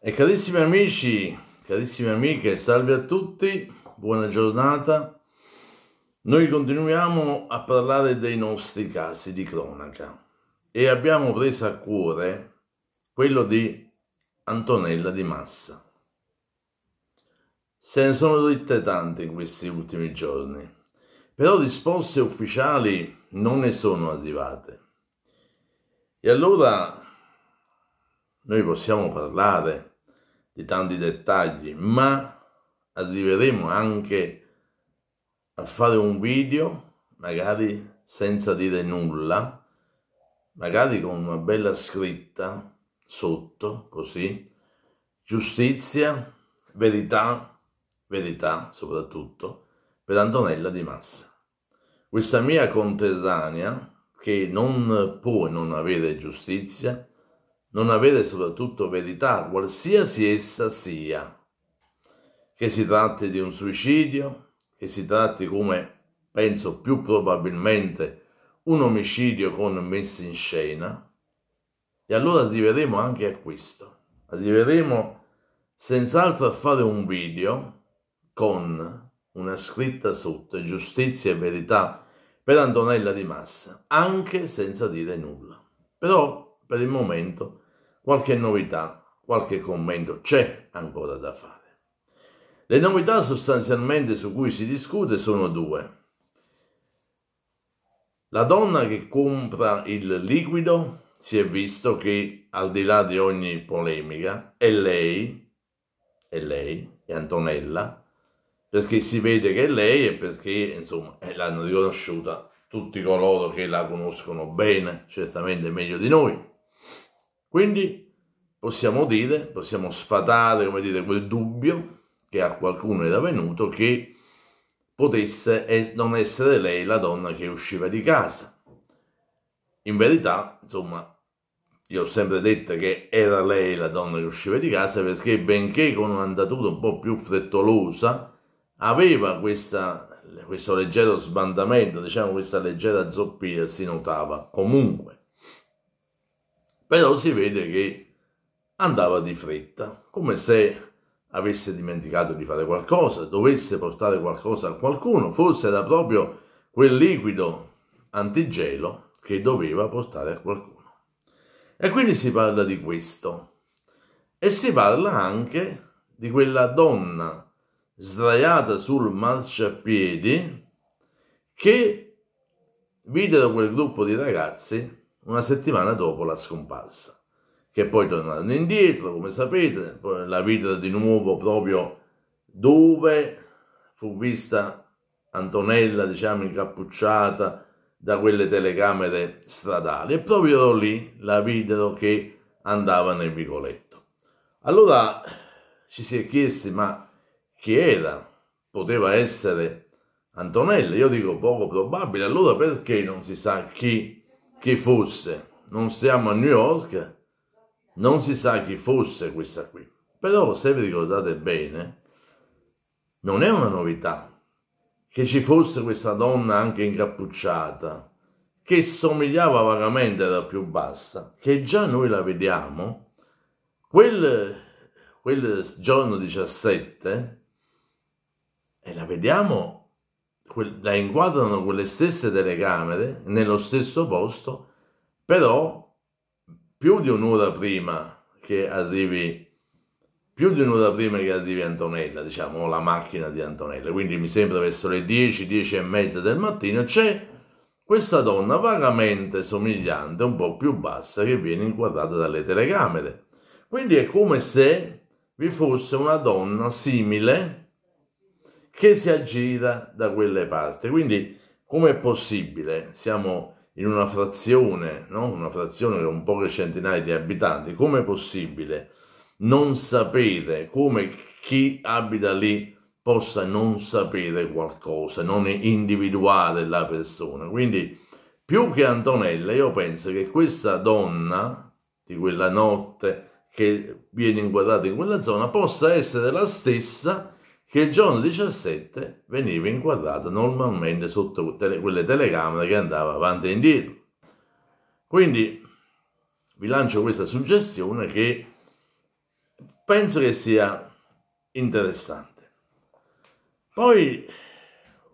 E carissimi amici, carissime amiche, salve a tutti, buona giornata. Noi continuiamo a parlare dei nostri casi di cronaca e abbiamo preso a cuore quello di Antonella di Massa. Se ne sono dette tante in questi ultimi giorni, però risposte ufficiali non ne sono arrivate. E allora noi possiamo parlare di tanti dettagli, ma arriveremo anche a fare un video, magari senza dire nulla, magari con una bella scritta sotto, così, giustizia, verità, verità soprattutto, per Antonella di Massa. Questa mia conterranea, che non può non avere giustizia, non avere soprattutto verità, qualsiasi essa sia, che si tratti di un suicidio, che si tratti come penso più probabilmente un omicidio con messa in scena, e allora arriveremo anche a questo. Arriveremo senz'altro a fare un video con una scritta sotto giustizia e verità per Antonella Di Massa, anche senza dire nulla. Però per il momento qualche novità, qualche commento c'è ancora da fare. Le novità sostanzialmente su cui si discute sono due. La donna che compra il liquido si è visto che al di là di ogni polemica è lei, è lei, è Antonella, perché si vede che è lei e perché insomma eh, l'hanno riconosciuta tutti coloro che la conoscono bene, certamente meglio di noi. Quindi possiamo dire, possiamo sfatare, come dire, quel dubbio che a qualcuno era venuto che potesse non essere lei la donna che usciva di casa. In verità, insomma, io ho sempre detto che era lei la donna che usciva di casa perché benché con un'andatura un po' più frettolosa, aveva questa, questo leggero sbandamento, diciamo questa leggera zoppia si notava comunque però si vede che andava di fretta, come se avesse dimenticato di fare qualcosa, dovesse portare qualcosa a qualcuno, forse era proprio quel liquido antigelo che doveva portare a qualcuno. E quindi si parla di questo e si parla anche di quella donna sdraiata sul marciapiedi che videro quel gruppo di ragazzi una settimana dopo la scomparsa, che poi tornarono indietro, come sapete, la vita di nuovo proprio dove fu vista Antonella, diciamo, incappucciata da quelle telecamere stradali e proprio lì la videro che andava nel vicoletto. Allora ci si è chiesti ma chi era? Poteva essere Antonella? Io dico poco probabile, allora perché non si sa chi chi fosse, non stiamo a New York, non si sa chi fosse questa qui. Però se vi ricordate bene, non è una novità che ci fosse questa donna anche incappucciata, che somigliava vagamente alla più bassa, che già noi la vediamo, quel, quel giorno 17, e la vediamo la inquadrano quelle stesse telecamere nello stesso posto, però più di un'ora prima che arrivi più di un'ora prima che arrivi Antonella, diciamo, la macchina di Antonella, quindi mi sembra verso le 10, 10 e mezza del mattino, c'è questa donna vagamente somigliante, un po' più bassa, che viene inquadrata dalle telecamere. Quindi è come se vi fosse una donna simile, che si aggira da quelle parti. Quindi come è possibile? Siamo in una frazione, no? una frazione con poche centinaia di abitanti, come è possibile non sapere come chi abita lì possa non sapere qualcosa, non individuare la persona. Quindi più che Antonella io penso che questa donna di quella notte che viene inquadrata in quella zona possa essere la stessa che il giorno 17 veniva inquadrata normalmente sotto tele, quelle telecamere che andava avanti e indietro. Quindi vi lancio questa suggestione che penso che sia interessante. Poi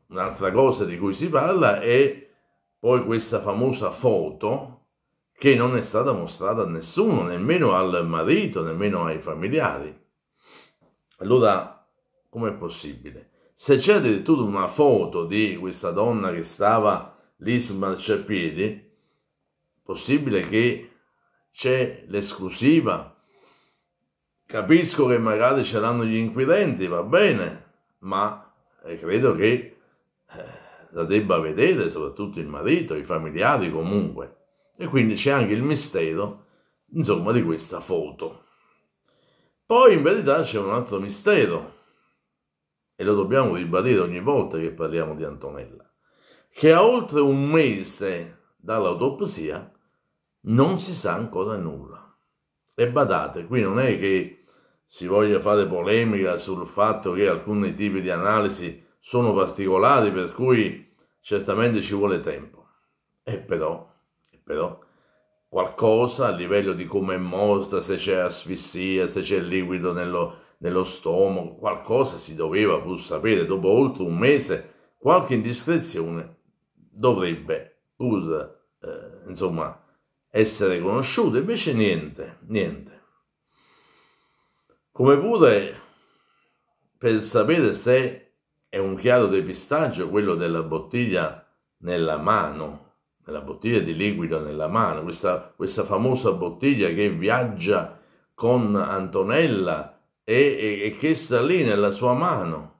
un'altra cosa di cui si parla è poi questa famosa foto che non è stata mostrata a nessuno, nemmeno al marito, nemmeno ai familiari. Allora Com'è possibile? Se c'è addirittura una foto di questa donna che stava lì sul marciapiede, possibile che c'è l'esclusiva? Capisco che magari ce l'hanno gli inquirenti, va bene, ma eh, credo che eh, la debba vedere soprattutto il marito, i familiari comunque. E quindi c'è anche il mistero, insomma, di questa foto. Poi in verità c'è un altro mistero, e lo dobbiamo ribadire ogni volta che parliamo di Antonella, che a oltre un mese dall'autopsia non si sa ancora nulla. E badate, qui non è che si voglia fare polemica sul fatto che alcuni tipi di analisi sono particolari, per cui certamente ci vuole tempo. E però, e però qualcosa a livello di come è mossa, se c'è asfissia, se c'è liquido nello, nello stomaco, qualcosa si doveva pur sapere, dopo oltre un mese qualche indiscrezione dovrebbe pur, eh, insomma, essere conosciuta, invece niente, niente. Come pure per sapere se è un chiaro depistaggio quello della bottiglia nella mano, nella bottiglia di liquido nella mano, questa, questa famosa bottiglia che viaggia con Antonella e, e, che sta lì nella sua mano.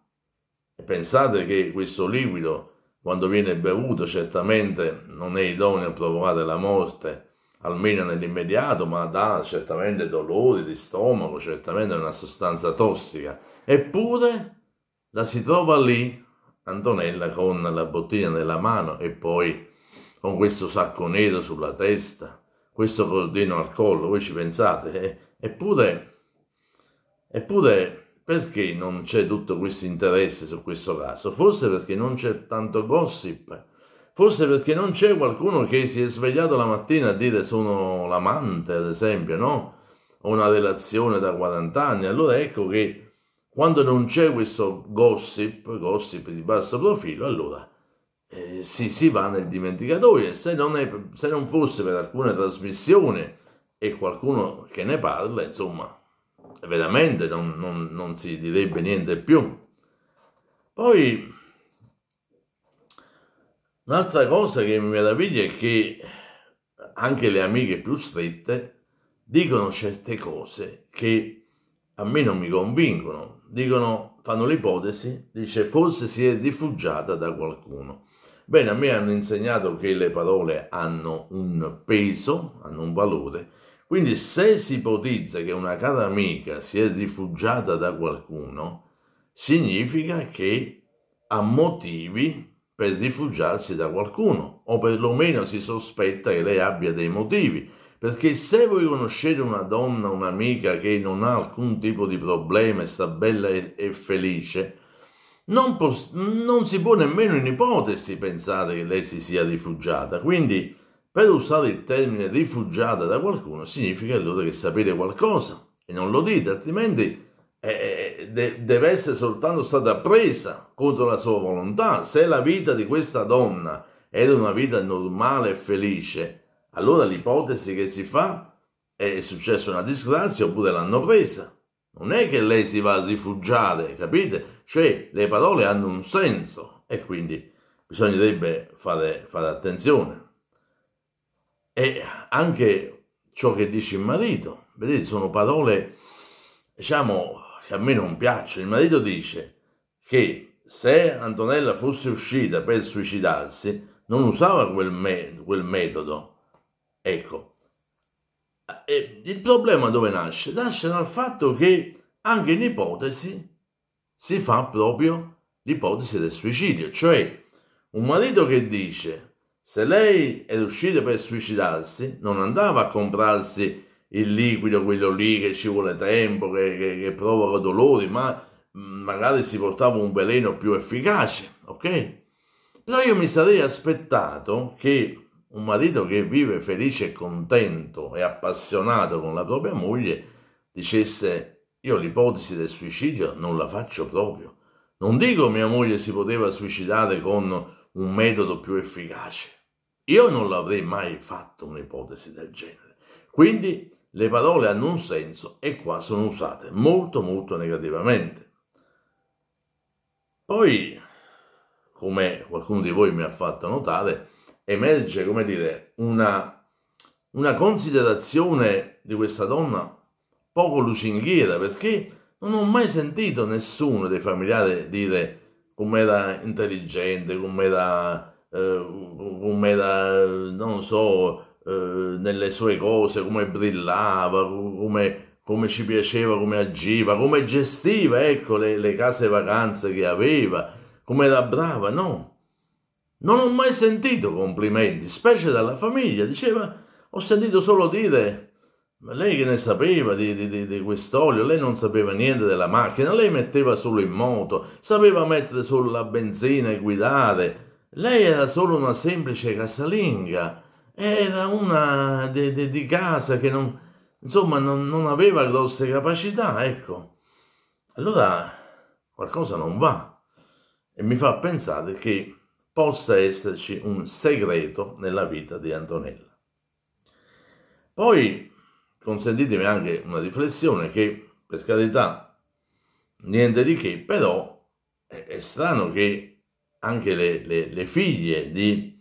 E pensate che questo liquido, quando viene bevuto, certamente non è idoneo a provocare la morte, almeno nell'immediato, ma dà certamente dolori di stomaco, certamente è una sostanza tossica. Eppure la si trova lì, Antonella, con la bottiglia nella mano e poi con questo sacco nero sulla testa, questo cordino al collo, voi ci pensate? Eh? Eppure Eppure perché non c'è tutto questo interesse su questo caso? Forse perché non c'è tanto gossip, forse perché non c'è qualcuno che si è svegliato la mattina a dire sono l'amante, ad esempio, no? Ho una relazione da 40 anni, allora ecco che quando non c'è questo gossip, gossip di basso profilo, allora eh, si, si, va nel dimenticatoio e se non, è, se non fosse per alcune trasmissioni e qualcuno che ne parla, insomma, veramente non, non, non si direbbe niente più. Poi un'altra cosa che mi meraviglia è che anche le amiche più strette dicono certe cose che a me non mi convincono. Dicono, fanno l'ipotesi, dice forse si è rifugiata da qualcuno. Bene, a me hanno insegnato che le parole hanno un peso, hanno un valore quindi se si ipotizza che una cara amica si è rifugiata da qualcuno, significa che ha motivi per rifugiarsi da qualcuno, o perlomeno si sospetta che lei abbia dei motivi. Perché se voi conoscete una donna, un'amica che non ha alcun tipo di problema sta bella e, e felice, non, pos- non si può nemmeno in ipotesi pensare che lei si sia rifugiata. Quindi per usare il termine rifugiata da qualcuno significa allora che sapete qualcosa e non lo dite, altrimenti eh, eh, de- deve essere soltanto stata presa contro la sua volontà. Se la vita di questa donna era una vita normale e felice, allora l'ipotesi che si fa è successa una disgrazia oppure l'hanno presa. Non è che lei si va a rifugiare, capite? Cioè le parole hanno un senso e quindi bisognerebbe fare, fare attenzione. E anche ciò che dice il marito, vedete, sono parole, diciamo, che a me non piacciono. Il marito dice che se Antonella fosse uscita per suicidarsi, non usava quel, me- quel metodo. Ecco, e il problema dove nasce? Nasce dal fatto che anche in ipotesi si fa proprio l'ipotesi del suicidio, cioè un marito che dice se lei era uscita per suicidarsi, non andava a comprarsi il liquido, quello lì che ci vuole tempo, che, che, che provoca dolori, ma mm, magari si portava un veleno più efficace, ok? Però io mi sarei aspettato che un marito che vive felice e contento e appassionato con la propria moglie dicesse io l'ipotesi del suicidio non la faccio proprio. Non dico mia moglie si poteva suicidare con un metodo più efficace. Io non l'avrei mai fatto un'ipotesi del genere. Quindi le parole hanno un senso e qua sono usate molto molto negativamente. Poi, come qualcuno di voi mi ha fatto notare, emerge, come dire, una, una considerazione di questa donna poco lusinghiera, perché non ho mai sentito nessuno dei familiari dire com'era intelligente, com'era, eh, com'era non so, eh, nelle sue cose, come brillava, come, come, ci piaceva, come agiva, come gestiva, ecco, le, le case vacanze che aveva, come era brava, no. Non ho mai sentito complimenti, specie dalla famiglia, diceva, ho sentito solo dire ma lei che ne sapeva di, di, di quest'olio? Lei non sapeva niente della macchina, lei metteva solo in moto, sapeva mettere solo la benzina e guidare. Lei era solo una semplice casalinga, era una di, di, di casa che non, insomma, non, non, aveva grosse capacità, ecco. Allora qualcosa non va e mi fa pensare che possa esserci un segreto nella vita di Antonella. Poi consentitemi anche una riflessione che, per carità, niente di che, però è, è strano che anche le, le, le figlie di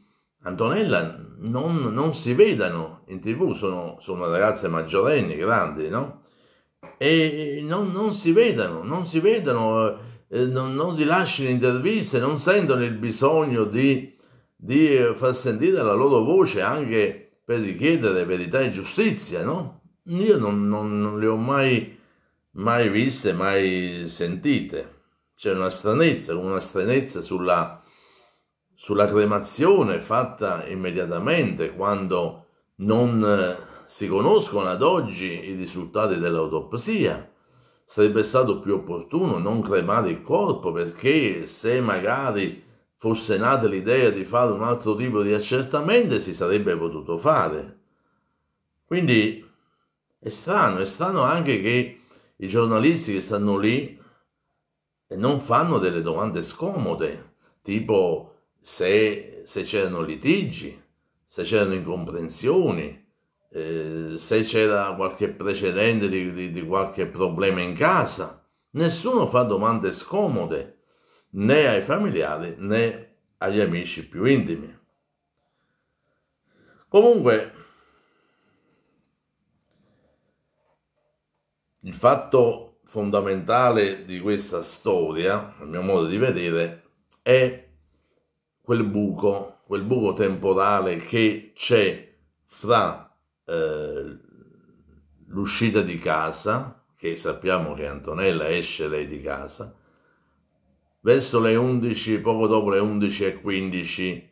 Antonella non, non, si vedano in tv, sono, sono ragazze maggiorenni, grandi, no? E non, non si vedano, non si vedano, eh, non, non, si lasciano interviste, non sentono il bisogno di, di far sentire la loro voce anche per richiedere verità e giustizia, no? Io non, non, non le ho mai, mai viste, mai sentite. C'è una stranezza, una stranezza sulla, sulla cremazione fatta immediatamente quando non eh, si conoscono ad oggi i risultati dell'autopsia. Sarebbe stato più opportuno non cremare il corpo perché se magari fosse nata l'idea di fare un altro tipo di accertamento si sarebbe potuto fare. Quindi è strano, è strano anche che i giornalisti che stanno lì non fanno delle domande scomode, tipo se, se c'erano litigi, se c'erano incomprensioni, eh, se c'era qualche precedente di, di, di qualche problema in casa. Nessuno fa domande scomode né ai familiari né agli amici più intimi. Comunque, Il fatto fondamentale di questa storia, a mio modo di vedere, è quel buco, quel buco temporale che c'è fra eh, l'uscita di casa, che sappiamo che Antonella esce lei di casa, verso le 11, poco dopo le 11.15,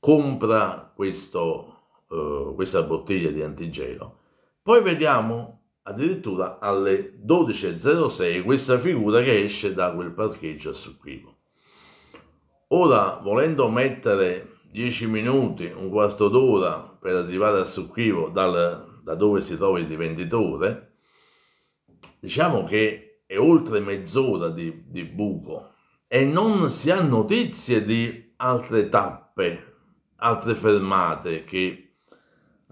compra questo, eh, questa bottiglia di antigelo. Poi vediamo addirittura alle 12.06 questa figura che esce da quel parcheggio a Sucquivo. Ora, volendo mettere 10 minuti, un quarto d'ora per arrivare a Sucquivo dal, da dove si trova il rivenditore, diciamo che è oltre mezz'ora di, di buco e non si ha notizie di altre tappe, altre fermate che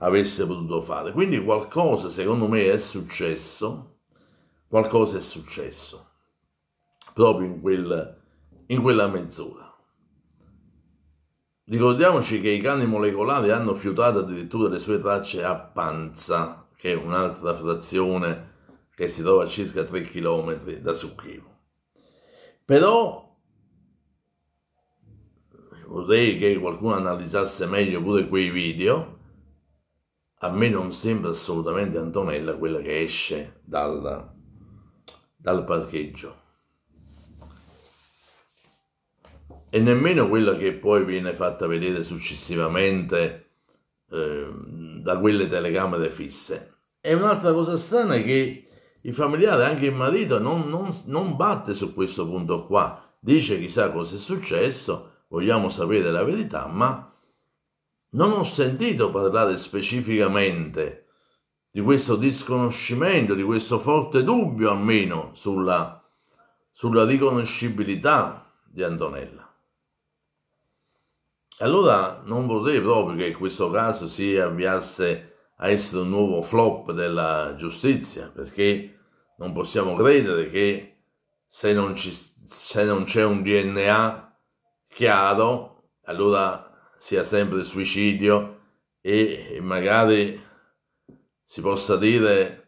avesse potuto fare. Quindi qualcosa, secondo me, è successo, qualcosa è successo proprio in, quel, in quella mezz'ora. Ricordiamoci che i cani molecolari hanno fiutato addirittura le sue tracce a panza, che è un'altra frazione che si trova a circa 3 km da Succhivo. Però vorrei che qualcuno analizzasse meglio pure quei video a me non sembra assolutamente Antonella quella che esce dal, dal parcheggio e nemmeno quella che poi viene fatta vedere successivamente eh, da quelle telecamere fisse. E un'altra cosa strana è che il familiare, anche il marito, non, non, non batte su questo punto qua, dice chissà cosa è successo, vogliamo sapere la verità, ma non ho sentito parlare specificamente di questo disconoscimento, di questo forte dubbio almeno sulla, sulla riconoscibilità di Antonella. Allora non vorrei proprio che questo caso si avviasse a essere un nuovo flop della giustizia, perché non possiamo credere che se non, c'è un DNA chiaro, allora sia sempre suicidio e magari si possa dire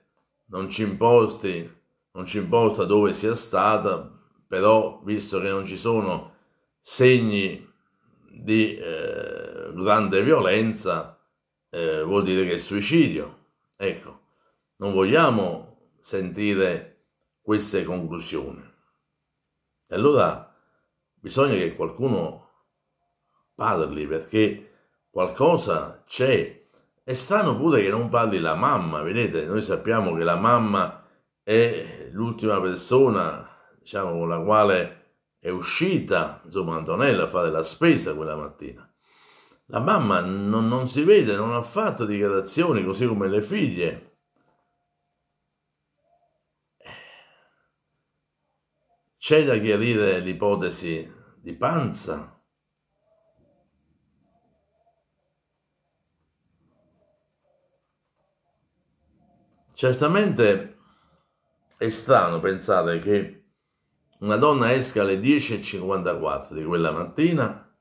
non ci importi, non ci importa dove sia stata, però visto che non ci sono segni di eh, grande violenza, eh, vuol dire che è suicidio. Ecco, non vogliamo sentire queste conclusioni. allora bisogna che qualcuno parli perché qualcosa c'è. È strano pure che non parli la mamma, vedete, noi sappiamo che la mamma è l'ultima persona, diciamo, con la quale è uscita, insomma, Antonella a fare la spesa quella mattina. La mamma non, non, si vede, non ha fatto dichiarazioni così come le figlie. C'è da chiarire l'ipotesi di panza Certamente è strano pensare che una donna esca alle 10.54 di quella mattina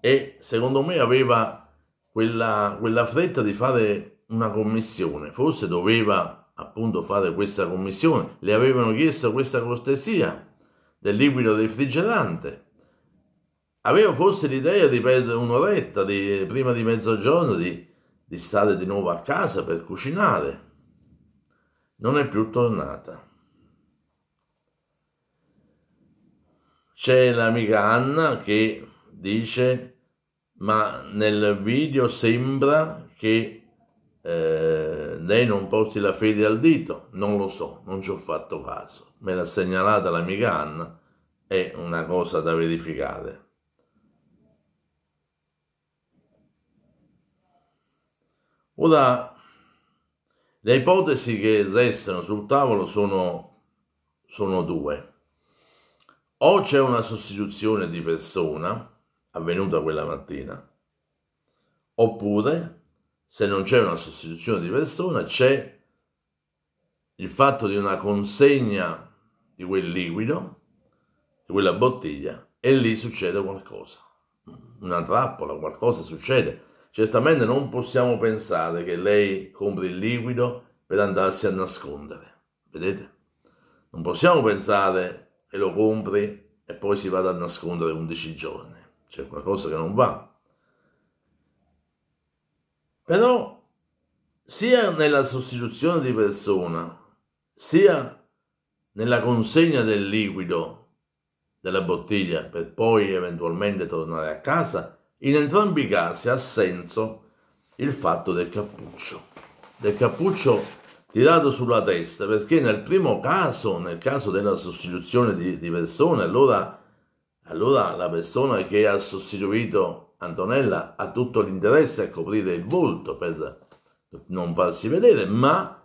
e secondo me aveva quella, quella fretta di fare una commissione, forse doveva appunto fare questa commissione, le avevano chiesto questa cortesia del liquido refrigerante. Aveva forse l'idea di perdere un'oretta prima di mezzogiorno, di di stare di nuovo a casa per cucinare. Non è più tornata. C'è l'amica Anna che dice, ma nel video sembra che eh, lei non porti la fede al dito. Non lo so, non ci ho fatto caso. Me l'ha segnalata l'amica Anna, è una cosa da verificare. Ora, le ipotesi che restano sul tavolo sono, sono due. O c'è una sostituzione di persona, avvenuta quella mattina, oppure, se non c'è una sostituzione di persona, c'è il fatto di una consegna di quel liquido, di quella bottiglia, e lì succede qualcosa, una trappola, qualcosa succede Certamente non possiamo pensare che lei compri il liquido per andarsi a nascondere, vedete? Non possiamo pensare che lo compri e poi si vada a nascondere 11 giorni, c'è qualcosa che non va. Però sia nella sostituzione di persona, sia nella consegna del liquido della bottiglia per poi eventualmente tornare a casa, in entrambi i casi ha senso il fatto del cappuccio, del cappuccio tirato sulla testa, perché nel primo caso, nel caso della sostituzione di, di persone, allora, allora la persona che ha sostituito Antonella ha tutto l'interesse a coprire il volto per non farsi vedere, ma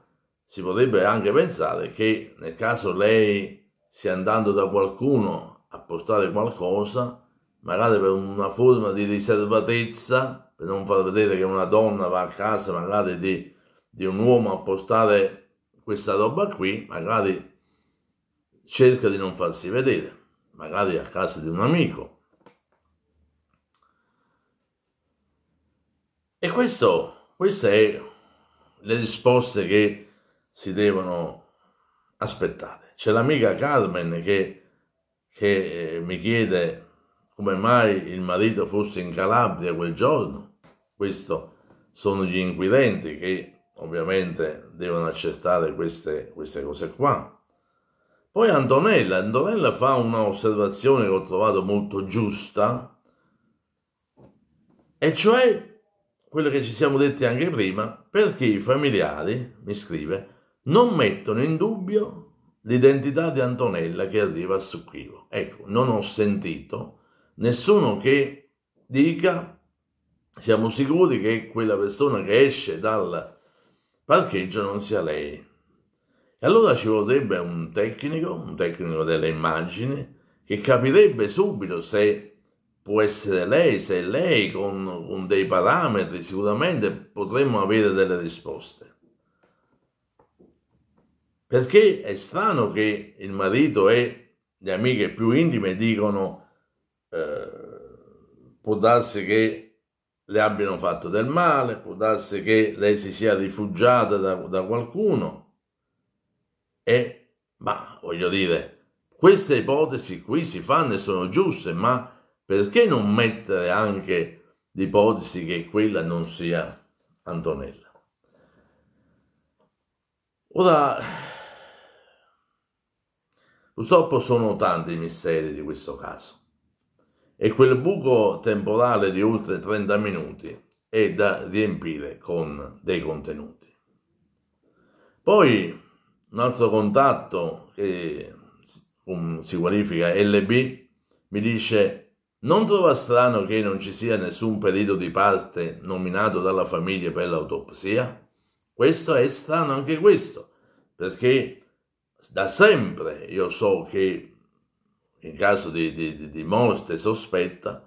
si potrebbe anche pensare che nel caso lei sia andando da qualcuno a portare qualcosa, magari per una forma di riservatezza, per non far vedere che una donna va a casa magari di, di un uomo a postare questa roba qui, magari cerca di non farsi vedere, magari a casa di un amico. E questo, queste sono le risposte che si devono aspettare. C'è l'amica Carmen che, che eh, mi chiede come mai il marito fosse in Calabria quel giorno. Questi sono gli inquirenti che ovviamente devono accertare queste, queste cose qua. Poi Antonella, Antonella fa un'osservazione che ho trovato molto giusta, e cioè quello che ci siamo detti anche prima, perché i familiari, mi scrive, non mettono in dubbio l'identità di Antonella che arriva a Succhivo. Ecco, non ho sentito nessuno che dica siamo sicuri che quella persona che esce dal parcheggio non sia lei. E allora ci vorrebbe un tecnico, un tecnico delle immagini, che capirebbe subito se può essere lei, se è lei, con, con dei parametri, sicuramente potremmo avere delle risposte. Perché è strano che il marito e le amiche più intime dicono eh, può darsi che le abbiano fatto del male, può darsi che lei si sia rifugiata da, da qualcuno. E, ma voglio dire, queste ipotesi qui si fanno e sono giuste, ma perché non mettere anche l'ipotesi che quella non sia Antonella? Ora, purtroppo sono tanti i misteri di questo caso e quel buco temporale di oltre 30 minuti è da riempire con dei contenuti. Poi un altro contatto che si um, qualifica LB mi dice non trova strano che non ci sia nessun periodo di parte nominato dalla famiglia per l'autopsia? Questo è strano anche questo, perché da sempre io so che in caso di, di, di morte sospetta,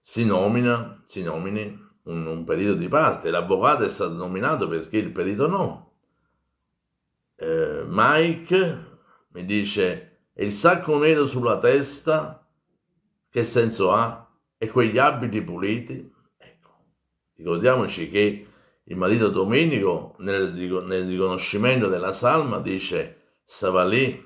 si nomina, si nomini un, un perito di parte. L'avvocato è stato nominato perché il perito no. Eh, Mike mi dice, il sacco nero sulla testa, che senso ha? E quegli abiti puliti? Ecco, ricordiamoci che il marito Domenico nel, nel riconoscimento della salma dice, stava lì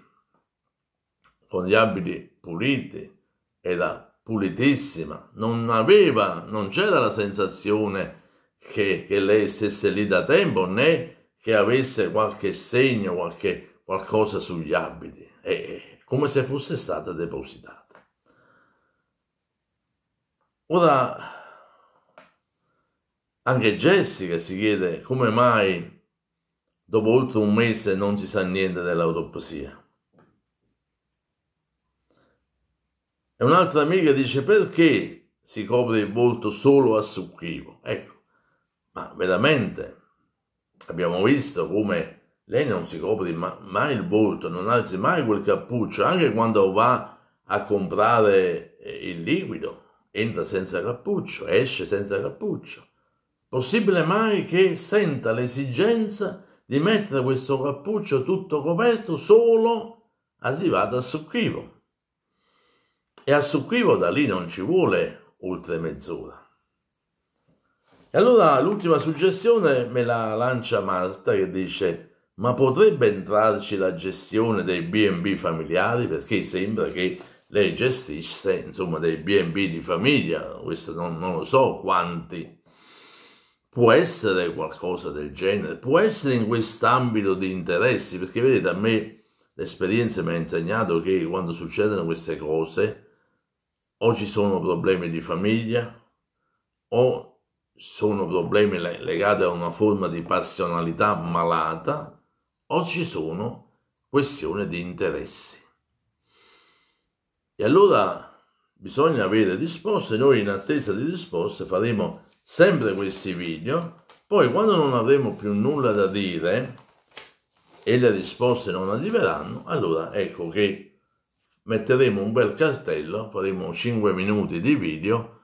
con gli abiti pulite, era pulitissima, non aveva, non c'era la sensazione che, che lei stesse lì da tempo, né che avesse qualche segno, qualche, qualcosa sugli abiti, e, come se fosse stata depositata. Ora, anche Jessica si chiede come mai dopo oltre un mese non si sa niente dell'autopsia. E un'altra amica dice perché si copre il volto solo a succhivo? Ecco, ma veramente abbiamo visto come lei non si copre mai il volto, non alzi mai quel cappuccio, anche quando va a comprare eh, il liquido, entra senza cappuccio, esce senza cappuccio. Possibile mai che senta l'esigenza di mettere questo cappuccio tutto coperto solo a si vada a succhivo? E al succhivo da lì non ci vuole oltre mezz'ora. E allora l'ultima suggestione me la lancia Marta che dice ma potrebbe entrarci la gestione dei B&B familiari perché sembra che lei gestisse insomma dei B&B di famiglia, questo non, non lo so quanti. Può essere qualcosa del genere, può essere in quest'ambito di interessi, perché vedete a me l'esperienza mi ha insegnato che quando succedono queste cose o ci sono problemi di famiglia o sono problemi legati a una forma di passionalità malata o ci sono questioni di interessi. E allora bisogna avere risposte, noi in attesa di risposte faremo sempre questi video, poi quando non avremo più nulla da dire e le risposte non arriveranno, allora ecco che metteremo un bel castello, faremo 5 minuti di video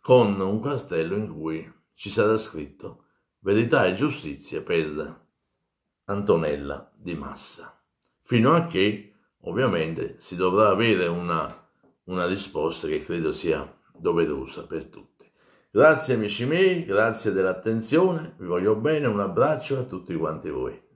con un castello in cui ci sarà scritto Verità e giustizia per Antonella di Massa, fino a che ovviamente si dovrà avere una, una risposta che credo sia doverosa per tutti. Grazie amici miei, grazie dell'attenzione, vi voglio bene, un abbraccio a tutti quanti voi.